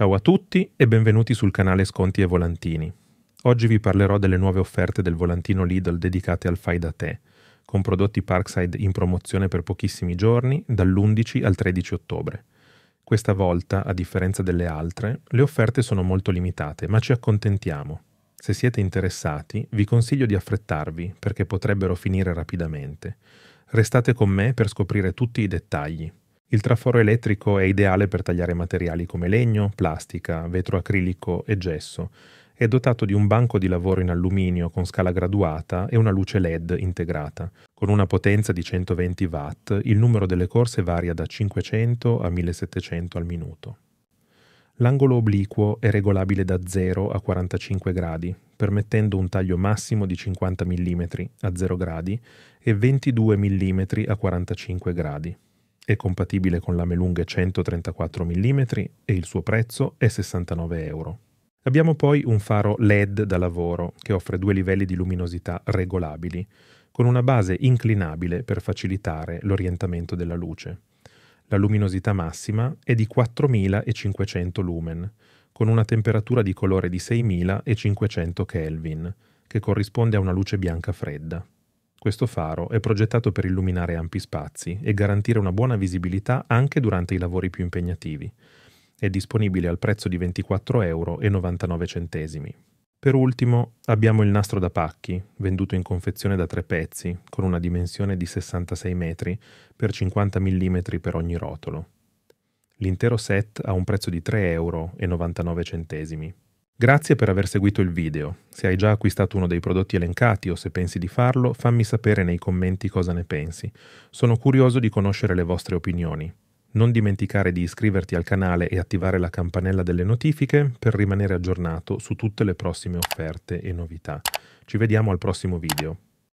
Ciao a tutti e benvenuti sul canale Sconti e Volantini. Oggi vi parlerò delle nuove offerte del volantino Lidl dedicate al fai da te, con prodotti Parkside in promozione per pochissimi giorni, dall'11 al 13 ottobre. Questa volta, a differenza delle altre, le offerte sono molto limitate, ma ci accontentiamo. Se siete interessati, vi consiglio di affrettarvi perché potrebbero finire rapidamente. Restate con me per scoprire tutti i dettagli. Il traforo elettrico è ideale per tagliare materiali come legno, plastica, vetro acrilico e gesso. È dotato di un banco di lavoro in alluminio con scala graduata e una luce LED integrata. Con una potenza di 120 watt, il numero delle corse varia da 500 a 1700 al minuto. L'angolo obliquo è regolabile da 0 a 45 gradi, permettendo un taglio massimo di 50 mm a 0 gradi e 22 mm a 45 gradi è compatibile con lame lunghe 134 mm e il suo prezzo è 69 euro. Abbiamo poi un faro LED da lavoro che offre due livelli di luminosità regolabili, con una base inclinabile per facilitare l'orientamento della luce. La luminosità massima è di 4500 lumen, con una temperatura di colore di 6500 Kelvin, che corrisponde a una luce bianca fredda. Questo faro è progettato per illuminare ampi spazi e garantire una buona visibilità anche durante i lavori più impegnativi. È disponibile al prezzo di 24,99 euro. Per ultimo abbiamo il nastro da pacchi, venduto in confezione da tre pezzi, con una dimensione di 66 metri per 50 mm per ogni rotolo. L'intero set ha un prezzo di 3,99 euro. Grazie per aver seguito il video. Se hai già acquistato uno dei prodotti elencati o se pensi di farlo, fammi sapere nei commenti cosa ne pensi. Sono curioso di conoscere le vostre opinioni. Non dimenticare di iscriverti al canale e attivare la campanella delle notifiche per rimanere aggiornato su tutte le prossime offerte e novità. Ci vediamo al prossimo video.